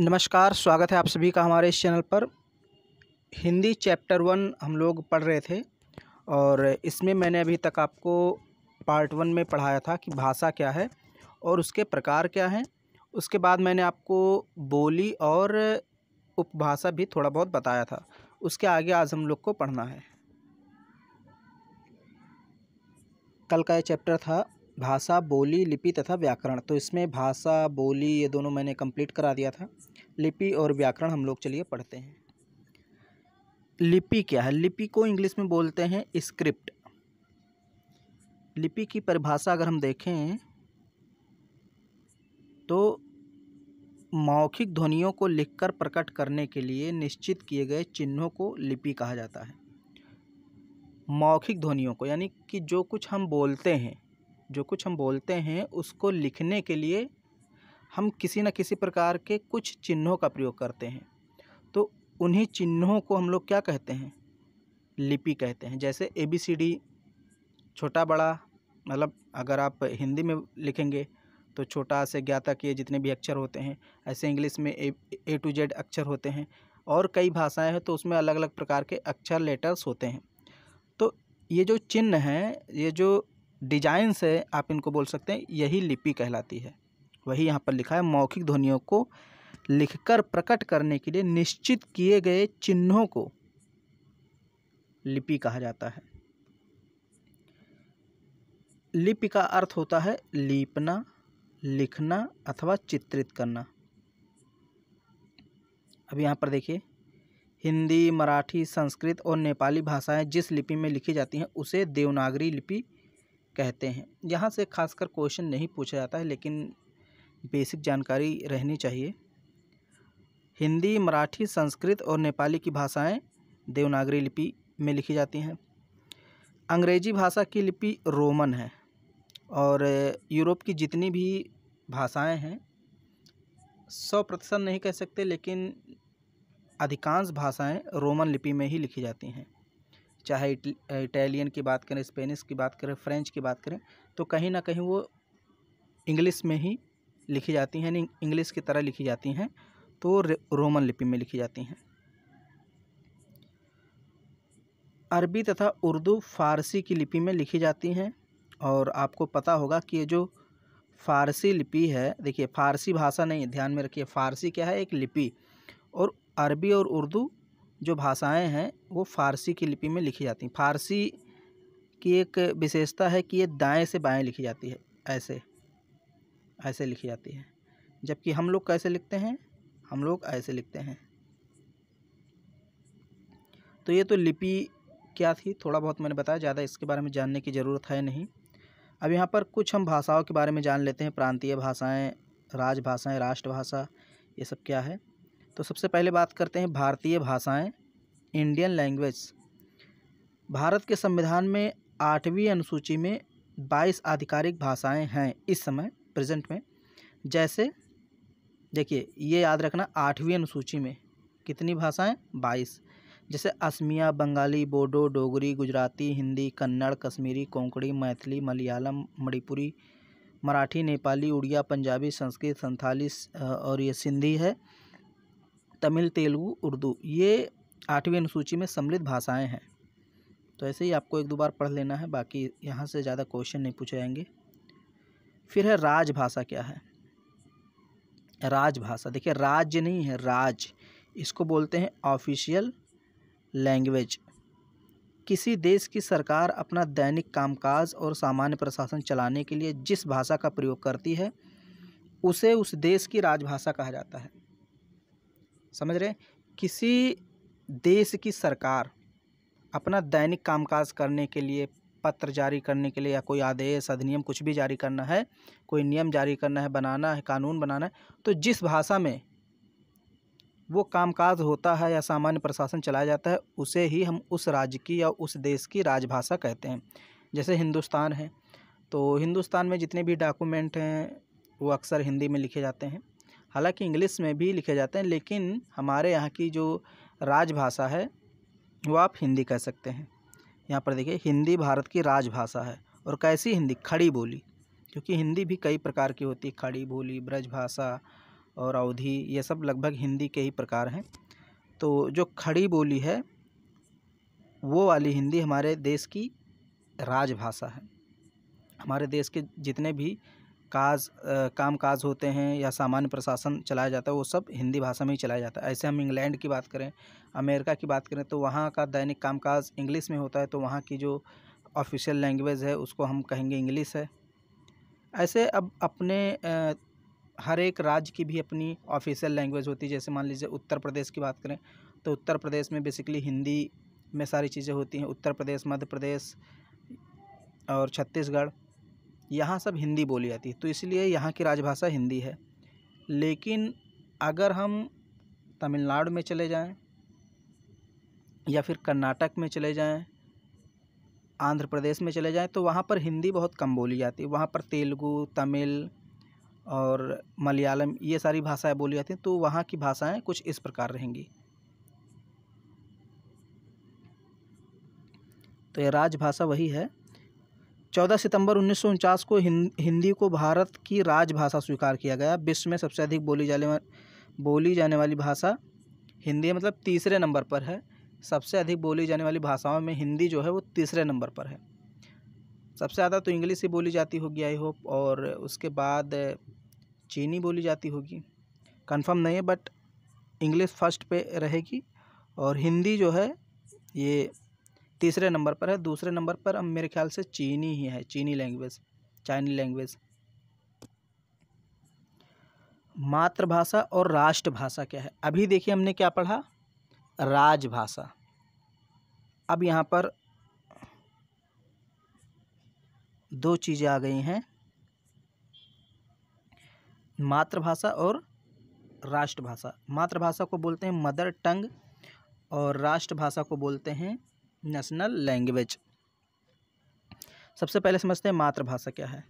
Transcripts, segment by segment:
नमस्कार स्वागत है आप सभी का हमारे इस चैनल पर हिंदी चैप्टर वन हम लोग पढ़ रहे थे और इसमें मैंने अभी तक आपको पार्ट वन में पढ़ाया था कि भाषा क्या है और उसके प्रकार क्या हैं उसके बाद मैंने आपको बोली और उपभाषा भी थोड़ा बहुत बताया था उसके आगे आज हम लोग को पढ़ना है कल का ये चैप्टर था भाषा बोली लिपि तथा व्याकरण तो इसमें भाषा बोली ये दोनों मैंने कंप्लीट करा दिया था लिपि और व्याकरण हम लोग चलिए पढ़ते हैं लिपि क्या है लिपि को इंग्लिश में बोलते हैं स्क्रिप्ट लिपि की परिभाषा अगर हम देखें तो मौखिक ध्वनियों को लिखकर प्रकट करने के लिए निश्चित किए गए चिन्हों को लिपि कहा जाता है मौखिक ध्वनियों को यानी कि जो कुछ हम बोलते हैं जो कुछ हम बोलते हैं उसको लिखने के लिए हम किसी न किसी प्रकार के कुछ चिन्हों का प्रयोग करते हैं तो उन्हीं चिन्हों को हम लोग क्या कहते हैं लिपि कहते हैं जैसे ए बी सी डी छोटा बड़ा मतलब अगर आप हिंदी में लिखेंगे तो छोटा से ज्ञाता के जितने भी अक्षर होते हैं ऐसे इंग्लिश में ए ए टू जेड अक्षर होते हैं और कई भाषाएं हैं तो उसमें अलग अलग प्रकार के अक्षर लेटर्स होते हैं तो ये जो चिन्ह हैं ये जो डिजाइन से आप इनको बोल सकते हैं यही लिपि कहलाती है वही यहाँ पर लिखा है मौखिक ध्वनियों को लिखकर प्रकट करने के लिए निश्चित किए गए चिन्हों को लिपि कहा जाता है लिपि का अर्थ होता है लीपना लिखना अथवा चित्रित करना अब यहाँ पर देखिए हिंदी मराठी संस्कृत और नेपाली भाषाएं जिस लिपि में लिखी जाती हैं उसे देवनागरी लिपि कहते हैं यहाँ से खासकर क्वेश्चन नहीं पूछा जाता है लेकिन बेसिक जानकारी रहनी चाहिए हिंदी मराठी संस्कृत और नेपाली की भाषाएं देवनागरी लिपि में लिखी जाती हैं अंग्रेजी भाषा की लिपि रोमन है और यूरोप की जितनी भी भाषाएं हैं सौ प्रतिशत नहीं कह सकते लेकिन अधिकांश भाषाएं रोमन लिपि में ही लिखी जाती हैं चाहे इटालियन की बात करें स्पेनिश की बात करें फ्रेंच की बात करें तो कहीं ना कहीं वो इंग्लिश में ही लिखी जाती हैं इंग्लिश की तरह लिखी जाती हैं तो रोमन लिपि में लिखी जाती हैं अरबी तथा उर्दू फारसी की लिपि में लिखी जाती हैं और आपको पता होगा कि ये जो फारसी लिपि है देखिए फारसी भाषा नहीं ध्यान में रखिए फारसी क्या है एक लिपि और अरबी और उर्दू जो भाषाएं हैं वो फ़ारसी की लिपि में लिखी जाती हैं फ़ारसी की एक विशेषता है कि ये दाएं से बाएं लिखी जाती है ऐसे ऐसे लिखी जाती है जबकि हम लोग कैसे लिखते हैं हम लोग ऐसे लिखते हैं तो ये तो लिपि क्या थी थोड़ा बहुत मैंने बताया ज़्यादा इसके बारे में जानने की ज़रूरत है नहीं अब यहाँ पर कुछ हम भाषाओं के बारे में जान लेते हैं प्रांतीय भाषाएँ राजभाषाएँ राष्ट्रभाषा ये सब क्या है तो सबसे पहले बात करते हैं भारतीय भाषाएं इंडियन लैंग्वेज भारत के संविधान में आठवीं अनुसूची में बाईस आधिकारिक भाषाएं हैं इस समय प्रेजेंट में जैसे देखिए ये याद रखना आठवीं अनुसूची में कितनी भाषाएं बाईस जैसे असमिया बंगाली बोडो डोगरी गुजराती हिंदी कन्नड़ कश्मीरी कोंकणी मैथिली मलयालम मणिपुरी मराठी नेपाली उड़िया पंजाबी संस्कृत संथाली और ये सिंधी है तमिल तेलुगू उर्दू ये आठवीं अनुसूची में सम्मिलित भाषाएं हैं तो ऐसे ही आपको एक दो बार पढ़ लेना है बाकी यहाँ से ज़्यादा क्वेश्चन नहीं पूछे जाएंगे फिर है राजभाषा क्या है राजभाषा देखिए राज्य नहीं है राज इसको बोलते हैं ऑफिशियल लैंग्वेज किसी देश की सरकार अपना दैनिक कामकाज और सामान्य प्रशासन चलाने के लिए जिस भाषा का प्रयोग करती है उसे उस देश की राजभाषा कहा जाता है समझ रहे किसी देश की सरकार अपना दैनिक कामकाज करने के लिए पत्र जारी करने के लिए या कोई आदेश अधिनियम कुछ भी जारी करना है कोई नियम जारी करना है बनाना है कानून बनाना है तो जिस भाषा में वो कामकाज होता है या सामान्य प्रशासन चलाया जाता है उसे ही हम उस राज्य की या उस देश की राजभाषा कहते हैं जैसे हिंदुस्तान है तो हिंदुस्तान में जितने भी डॉक्यूमेंट हैं वो अक्सर हिंदी में लिखे जाते हैं हालांकि इंग्लिश में भी लिखे जाते हैं लेकिन हमारे यहाँ की जो राजभाषा है वो आप हिंदी कह सकते हैं यहाँ पर देखिए हिंदी भारत की राजभाषा है और कैसी हिंदी खड़ी बोली क्योंकि हिंदी भी कई प्रकार की होती है खड़ी बोली ब्रजभाषा और अवधि ये सब लगभग हिंदी के ही प्रकार हैं तो जो खड़ी बोली है वो वाली हिंदी हमारे देश की राजभाषा है हमारे देश के जितने भी काज काम काज होते हैं या सामान्य प्रशासन चलाया जाता है वो सब हिंदी भाषा में ही चलाया जाता है ऐसे हम इंग्लैंड की बात करें अमेरिका की बात करें तो वहाँ का दैनिक कामकाज इंग्लिश में होता है तो वहाँ की जो ऑफिशियल लैंग्वेज है उसको हम कहेंगे इंग्लिश है ऐसे अब अपने हर एक राज्य की भी अपनी ऑफिशियल लैंग्वेज होती है जैसे मान लीजिए उत्तर प्रदेश की बात करें तो उत्तर प्रदेश में बेसिकली हिंदी में सारी चीज़ें होती हैं उत्तर प्रदेश मध्य प्रदेश और छत्तीसगढ़ यहाँ सब हिंदी बोली जाती है तो इसलिए यहाँ की राजभाषा हिंदी है लेकिन अगर हम तमिलनाडु में चले जाएं या फिर कर्नाटक में चले जाएं आंध्र प्रदेश में चले जाएं तो वहाँ पर हिंदी बहुत कम बोली जाती है वहाँ पर तेलुगु तमिल और मलयालम ये सारी भाषाएं बोली जाती हैं तो वहाँ की भाषाएं कुछ इस प्रकार रहेंगी तो ये राजभाषा वही है चौदह सितंबर उन्नीस को हिंदी को भारत की राजभाषा स्वीकार किया गया विश्व में सबसे अधिक बोली जाने बोली जाने वाली भाषा हिंदी मतलब तीसरे नंबर पर है सबसे अधिक बोली जाने वाली भाषाओं में हिंदी जो है वो तीसरे नंबर पर है सबसे ज़्यादा तो इंग्लिश ही बोली जाती होगी आई होप और उसके बाद चीनी बोली जाती होगी कंफर्म नहीं है बट इंग्लिश फर्स्ट पे रहेगी और हिंदी जो है ये तीसरे नंबर पर है दूसरे नंबर पर अब मेरे ख्याल से चीनी ही है चीनी लैंग्वेज चाइनी लैंग्वेज मातृभाषा और राष्ट्रभाषा क्या है अभी देखिए हमने क्या पढ़ा राजभाषा अब यहाँ पर दो चीज़ें आ गई हैं मातृभाषा और राष्ट्रभाषा मातृभाषा को बोलते हैं मदर टंग और राष्ट्रभाषा को बोलते हैं नेशनल लैंग्वेज सबसे पहले समझते हैं मातृभाषा क्या है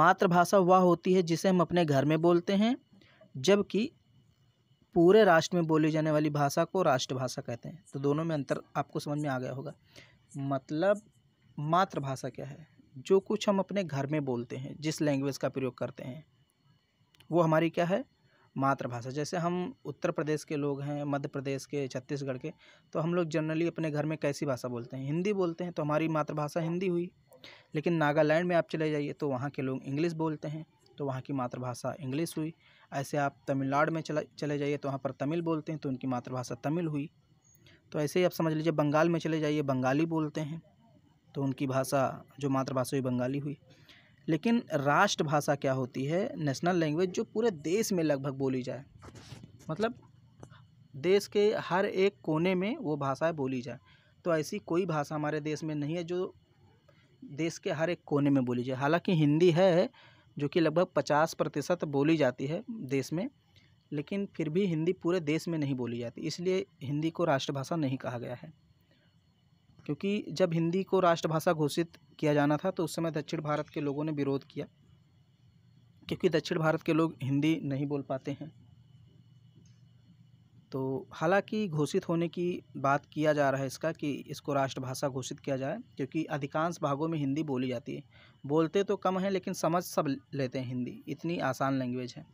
मातृभाषा वह होती है जिसे हम अपने घर में बोलते हैं जबकि पूरे राष्ट्र में बोली जाने वाली भाषा को राष्ट्रभाषा कहते हैं तो दोनों में अंतर आपको समझ में आ गया होगा मतलब मातृभाषा क्या है जो कुछ हम अपने घर में बोलते हैं जिस लैंग्वेज का प्रयोग करते हैं वो हमारी क्या है मातृभाषा जैसे हम उत्तर प्रदेश के लोग हैं मध्य प्रदेश के छत्तीसगढ़ के तो हम लोग जनरली अपने घर में कैसी भाषा बोलते हैं हिंदी बोलते हैं तो हमारी मातृभाषा हिंदी हुई लेकिन नागालैंड में आप चले जाइए तो वहाँ के लोग इंग्लिश बोलते हैं तो वहाँ की मातृभाषा इंग्लिश हुई ऐसे आप तमिलनाडु में चला चले जाइए तो वहाँ पर तमिल बोलते हैं तो उनकी मातृभाषा तमिल हुई तो ऐसे ही आप समझ लीजिए बंगाल में चले जाइए बंगाली बोलते हैं तो उनकी भाषा जो मातृभाषा हुई बंगाली हुई लेकिन राष्ट्रभाषा क्या होती है नेशनल लैंग्वेज जो पूरे देश में लगभग बोली जाए मतलब देश के हर एक कोने में वो भाषाएं बोली जाए तो ऐसी कोई भाषा हमारे देश में नहीं है जो देश के हर एक कोने में बोली जाए हालांकि हिंदी है जो कि लगभग पचास प्रतिशत बोली जाती है देश में लेकिन फिर भी हिंदी पूरे देश में नहीं बोली जाती इसलिए हिंदी को राष्ट्रभाषा नहीं कहा गया है क्योंकि जब हिंदी को राष्ट्रभाषा घोषित किया जाना था तो उस समय दक्षिण भारत के लोगों ने विरोध किया क्योंकि दक्षिण भारत के लोग हिंदी नहीं बोल पाते हैं तो हालांकि घोषित होने की बात किया जा रहा है इसका कि इसको राष्ट्रभाषा घोषित किया जाए क्योंकि अधिकांश भागों में हिंदी बोली जाती है बोलते तो कम हैं लेकिन समझ सब लेते हैं हिंदी इतनी आसान लैंग्वेज है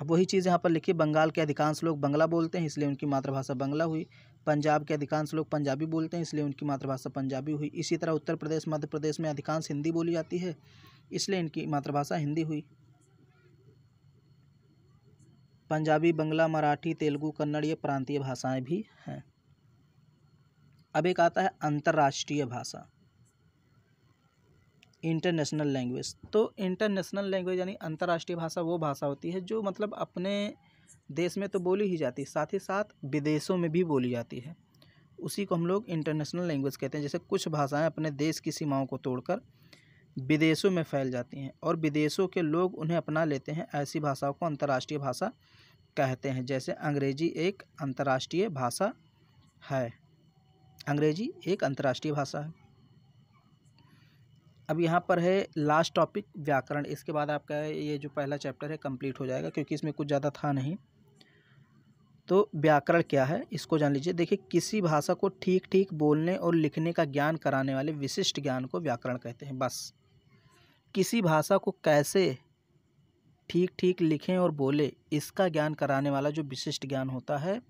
अब वही चीज़ यहाँ पर लिखी बंगाल के अधिकांश लोग बंगला बोलते हैं इसलिए उनकी मातृभाषा बंगला हुई पंजाब के अधिकांश लोग पंजाबी बोलते हैं इसलिए उनकी मातृभाषा पंजाबी हुई इसी तरह उत्तर प्रदेश मध्य प्रदेश में अधिकांश हिंदी बोली जाती है इसलिए इनकी मातृभाषा हिंदी हुई पंजाबी बंगला मराठी तेलुगू कन्नड़ ये प्रांतीय भाषाएं भी हैं अब एक आता है अंतर्राष्ट्रीय भाषा इंटरनेशनल लैंग्वेज तो इंटरनेशनल लैंग्वेज यानी अंतर्राष्ट्रीय भाषा वो भाषा होती है जो मतलब अपने देश में तो बोली ही जाती है साथ ही साथ विदेशों में भी बोली जाती है उसी को हम लोग इंटरनेशनल लैंग्वेज कहते हैं जैसे कुछ भाषाएं अपने देश की सीमाओं को तोड़कर विदेशों में फैल जाती हैं और विदेशों के लोग उन्हें अपना लेते हैं ऐसी भाषाओं को अंतर्राष्ट्रीय भाषा कहते हैं जैसे अंग्रेजी एक अंतर्राष्ट्रीय भाषा है अंग्रेजी एक अंतर्राष्ट्रीय भाषा है अब यहाँ पर है लास्ट टॉपिक व्याकरण इसके बाद आपका ये जो पहला चैप्टर है कंप्लीट हो जाएगा क्योंकि इसमें कुछ ज़्यादा था नहीं तो व्याकरण क्या है इसको जान लीजिए देखिए किसी भाषा को ठीक ठीक बोलने और लिखने का ज्ञान कराने वाले विशिष्ट ज्ञान को व्याकरण कहते हैं बस किसी भाषा को कैसे ठीक ठीक लिखें और बोले इसका ज्ञान कराने वाला जो विशिष्ट ज्ञान होता है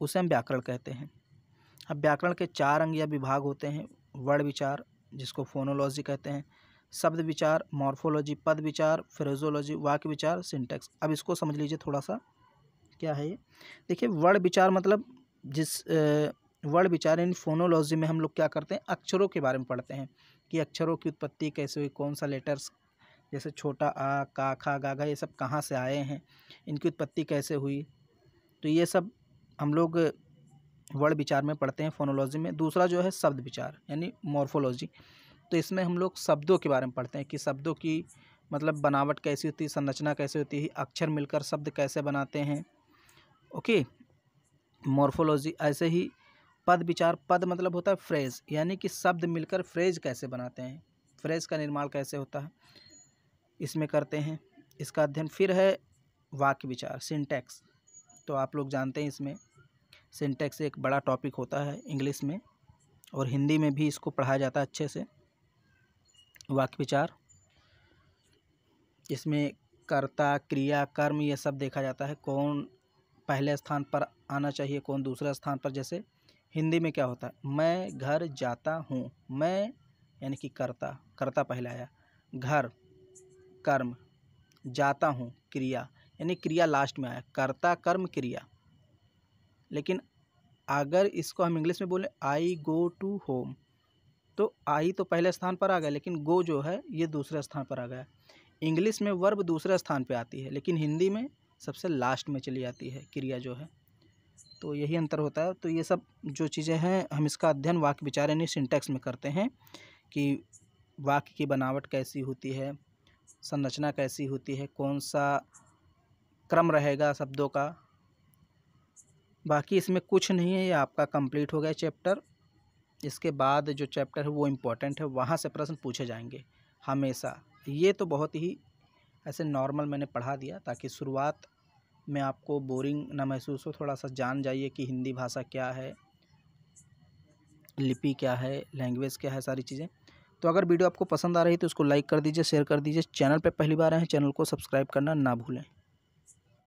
उसे हम व्याकरण कहते हैं अब व्याकरण के चार अंग या विभाग होते हैं वर्ण विचार जिसको फोनोलॉजी कहते हैं शब्द विचार मॉर्फोलॉजी पद विचार फ्रेजोलॉजी वाक्य विचार सिंटेक्स अब इसको समझ लीजिए थोड़ा सा क्या है ये देखिए वर्ड विचार मतलब जिस वर्ड विचार इन फोनोलॉजी में हम लोग क्या करते हैं अक्षरों के बारे में पढ़ते हैं कि अक्षरों की उत्पत्ति कैसे हुई कौन सा लेटर्स जैसे छोटा आ का खा गागा ये सब कहाँ से आए हैं इनकी उत्पत्ति कैसे हुई तो ये सब हम लोग वर्ड विचार में पढ़ते हैं फोनोलॉजी में दूसरा जो है शब्द विचार यानी मॉर्फोलॉजी तो इसमें हम लोग शब्दों के बारे में पढ़ते हैं कि शब्दों की मतलब बनावट कैसी होती है संरचना कैसे होती है अक्षर मिलकर शब्द कैसे बनाते हैं ओके मॉर्फोलॉजी ऐसे ही पद विचार पद मतलब होता है फ्रेज यानी कि शब्द मिलकर फ्रेज कैसे बनाते हैं फ्रेज का निर्माण कैसे होता है इसमें करते हैं इसका अध्ययन फिर है वाक्य विचार सिंटैक्स तो आप लोग जानते हैं इसमें सिंटेक्स एक बड़ा टॉपिक होता है इंग्लिश में और हिंदी में भी इसको पढ़ाया जाता है अच्छे से वाक्य विचार इसमें कर्ता क्रिया कर्म ये सब देखा जाता है कौन पहले स्थान पर आना चाहिए कौन दूसरे स्थान पर जैसे हिंदी में क्या होता है मैं घर जाता हूँ मैं यानी कि कर्ता कर्ता पहले आया घर कर्म जाता हूँ क्रिया यानी क्रिया लास्ट में आया कर्ता कर्म क्रिया लेकिन अगर इसको हम इंग्लिश में बोलें आई गो टू होम तो आई तो पहले स्थान पर आ गया लेकिन गो जो है ये दूसरे स्थान पर आ गया इंग्लिश में वर्ब दूसरे स्थान पे आती है लेकिन हिंदी में सबसे लास्ट में चली जाती है क्रिया जो है तो यही अंतर होता है तो ये सब जो चीज़ें हैं हम इसका अध्ययन वाक्य विचार नहीं सिंटेक्स में करते हैं कि वाक्य की बनावट कैसी होती है संरचना कैसी होती है कौन सा क्रम रहेगा शब्दों का बाकी इसमें कुछ नहीं है ये आपका कंप्लीट हो गया चैप्टर इसके बाद जो चैप्टर है वो इम्पोर्टेंट है वहाँ से प्रश्न पूछे जाएंगे हमेशा ये तो बहुत ही ऐसे नॉर्मल मैंने पढ़ा दिया ताकि शुरुआत में आपको बोरिंग ना महसूस हो थोड़ा सा जान जाइए कि हिंदी भाषा क्या है लिपि क्या है लैंग्वेज क्या है सारी चीज़ें तो अगर वीडियो आपको पसंद आ रही है तो उसको लाइक कर दीजिए शेयर कर दीजिए चैनल पर पहली बार आए हैं चैनल को सब्सक्राइब करना ना भूलें